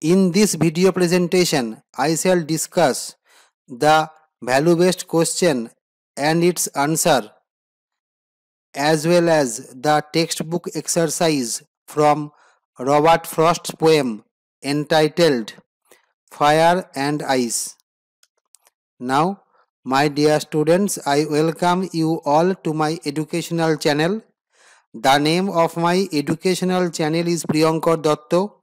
In this video presentation, I shall discuss the value-based question and its answer as well as the textbook exercise from Robert Frost's poem entitled Fire and Ice. Now, my dear students, I welcome you all to my educational channel. The name of my educational channel is Priyankar Dotto.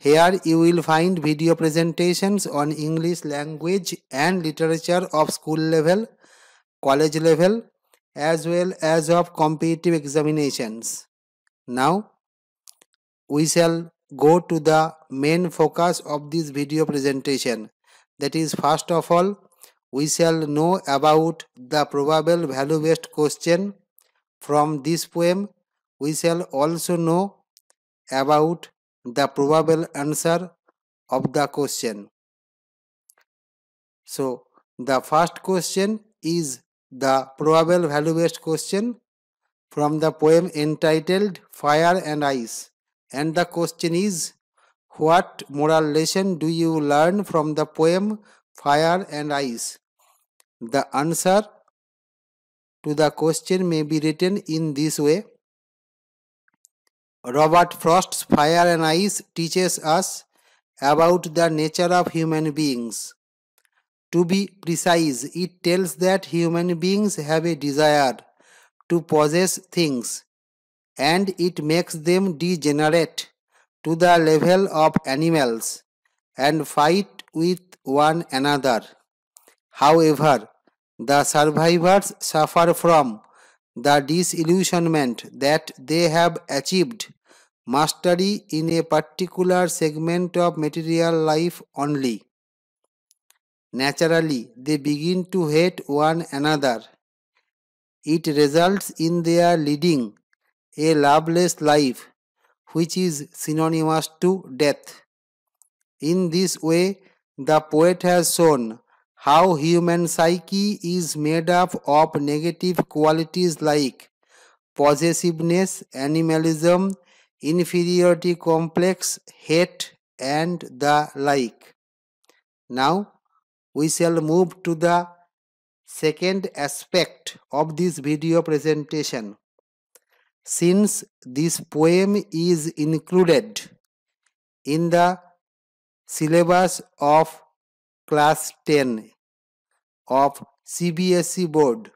Here you will find video presentations on English language and literature of school level, college level, as well as of competitive examinations. Now, we shall go to the main focus of this video presentation. That is, first of all, we shall know about the probable value-based question from this poem. We shall also know about the probable answer of the question. So the first question is the probable value based question from the poem entitled Fire and Ice and the question is what moral lesson do you learn from the poem Fire and Ice? The answer to the question may be written in this way Robert Frost's Fire and Ice teaches us about the nature of human beings. To be precise, it tells that human beings have a desire to possess things and it makes them degenerate to the level of animals and fight with one another. However, the survivors suffer from the disillusionment that they have achieved mastery in a particular segment of material life only. Naturally, they begin to hate one another. It results in their leading a loveless life, which is synonymous to death. In this way, the poet has shown how human psyche is made up of negative qualities like possessiveness, animalism, inferiority complex, hate and the like. Now we shall move to the second aspect of this video presentation. Since this poem is included in the syllabus of class 10 of CBSE board,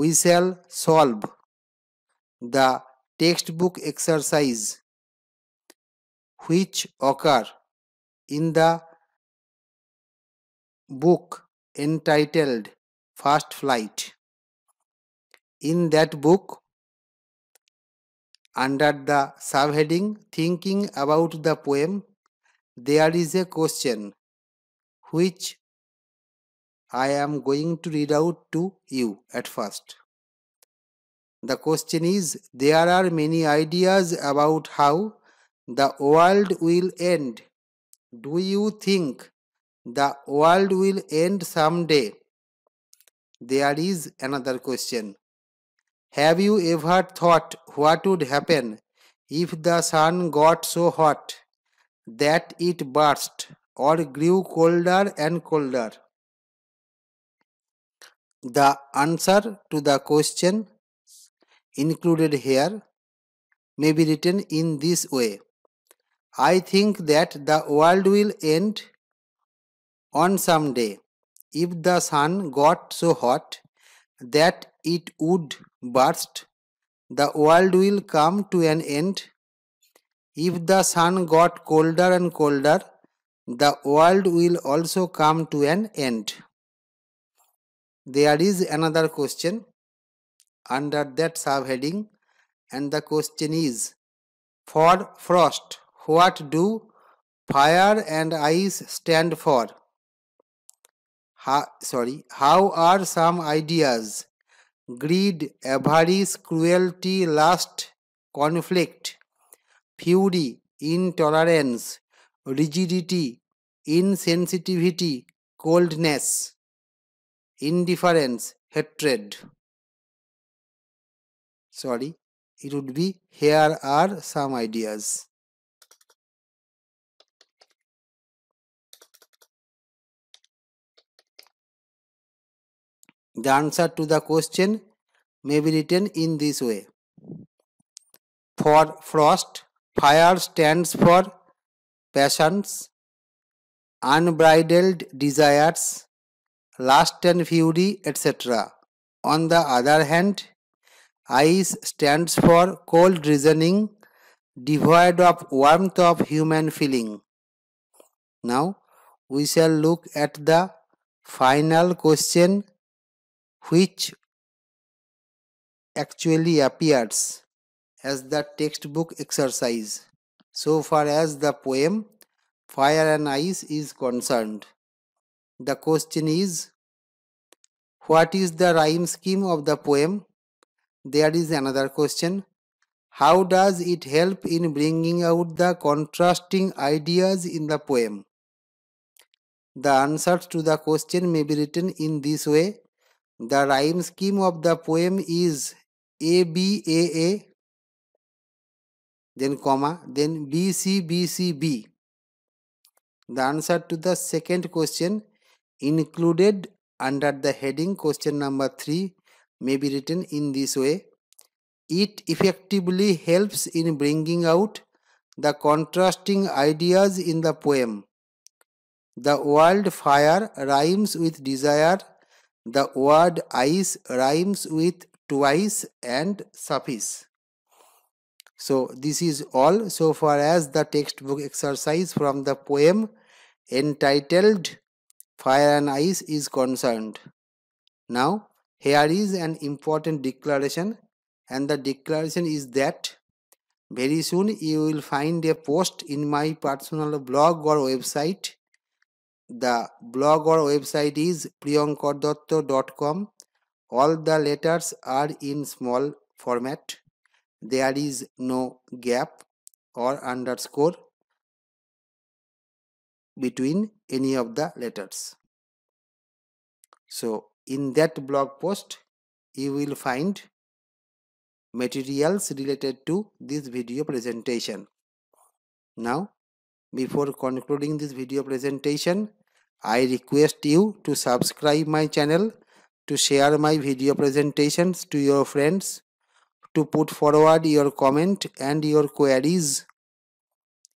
we shall solve the textbook exercise which occur in the book entitled First Flight. In that book, under the subheading Thinking about the poem, there is a question which I am going to read out to you at first. The question is there are many ideas about how the world will end. Do you think the world will end someday? There is another question. Have you ever thought what would happen if the sun got so hot that it burst or grew colder and colder? The answer to the question included here may be written in this way. I think that the world will end on some day if the sun got so hot that it would burst. The world will come to an end if the sun got colder and colder the world will also come to an end. There is another question under that subheading and the question is For frost, what do fire and ice stand for? How, sorry, how are some ideas? Greed, avarice, cruelty, lust, conflict, fury, intolerance, rigidity, insensitivity, coldness, indifference, hatred. Sorry, it would be here are some ideas. The answer to the question may be written in this way. For frost, fire stands for passions, unbridled desires, lust and fury, etc. On the other hand, ice stands for cold reasoning, devoid of warmth of human feeling. Now, we shall look at the final question which actually appears as the textbook exercise so far as the poem Fire and Ice is concerned. The question is What is the rhyme scheme of the poem? There is another question. How does it help in bringing out the contrasting ideas in the poem? The answers to the question may be written in this way. The rhyme scheme of the poem is ABAA then comma, then B, C, B, C, B. The answer to the second question included under the heading question number 3 may be written in this way. It effectively helps in bringing out the contrasting ideas in the poem. The word fire rhymes with desire. The word ice rhymes with twice and suffice. So this is all so far as the textbook exercise from the poem entitled Fire and Ice is concerned. Now here is an important declaration and the declaration is that very soon you will find a post in my personal blog or website. The blog or website is priyankardotto.com. All the letters are in small format there is no gap or underscore between any of the letters. So in that blog post you will find materials related to this video presentation. Now before concluding this video presentation I request you to subscribe my channel to share my video presentations to your friends to put forward your comment and your queries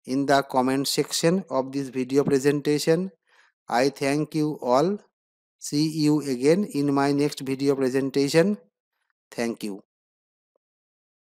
in the comment section of this video presentation. I thank you all. See you again in my next video presentation. Thank you.